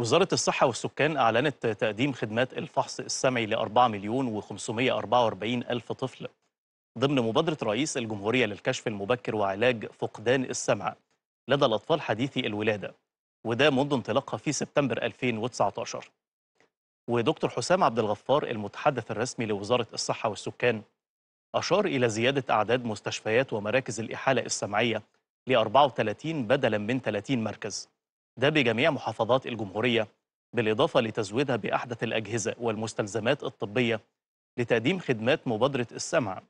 وزارة الصحة والسكان أعلنت تقديم خدمات الفحص السمعي ل 4 مليون و544 ألف طفل ضمن مبادرة رئيس الجمهورية للكشف المبكر وعلاج فقدان السمع لدى الأطفال حديثي الولادة وده منذ انطلاقها في سبتمبر 2019 ودكتور حسام عبد الغفار المتحدث الرسمي لوزارة الصحة والسكان أشار إلى زيادة أعداد مستشفيات ومراكز الإحالة السمعية ل 34 بدلا من 30 مركز ده بجميع محافظات الجمهورية بالإضافة لتزويدها بأحدث الأجهزة والمستلزمات الطبية لتقديم خدمات مبادرة السمع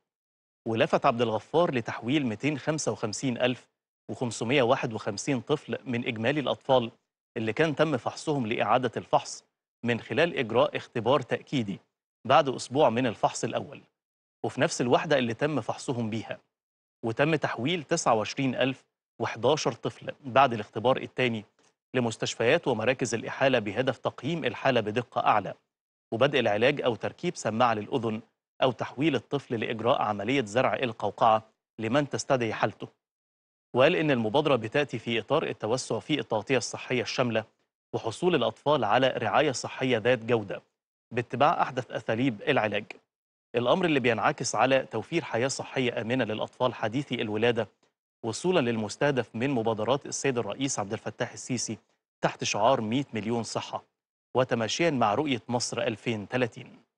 ولفت عبد الغفار لتحويل 255551 طفل من إجمالي الأطفال اللي كان تم فحصهم لإعادة الفحص من خلال إجراء اختبار تأكيدي بعد أسبوع من الفحص الأول وفي نفس الوحدة اللي تم فحصهم بيها وتم تحويل 29011 طفل بعد الاختبار الثاني لمستشفيات ومراكز الإحالة بهدف تقييم الحالة بدقة أعلى وبدء العلاج أو تركيب سماعة للأذن أو تحويل الطفل لإجراء عملية زرع القوقعة لمن تستدعي حالته وقال إن المبادرة بتأتي في إطار التوسع في التغطية الصحية الشاملة وحصول الأطفال على رعاية صحية ذات جودة باتباع أحدث أساليب العلاج الأمر اللي بينعكس على توفير حياة صحية آمنة للأطفال حديثي الولادة وصولا للمستهدف من مبادرات السيد الرئيس عبد الفتاح السيسي تحت شعار 100 مليون صحة وتماشيا مع رؤية مصر 2030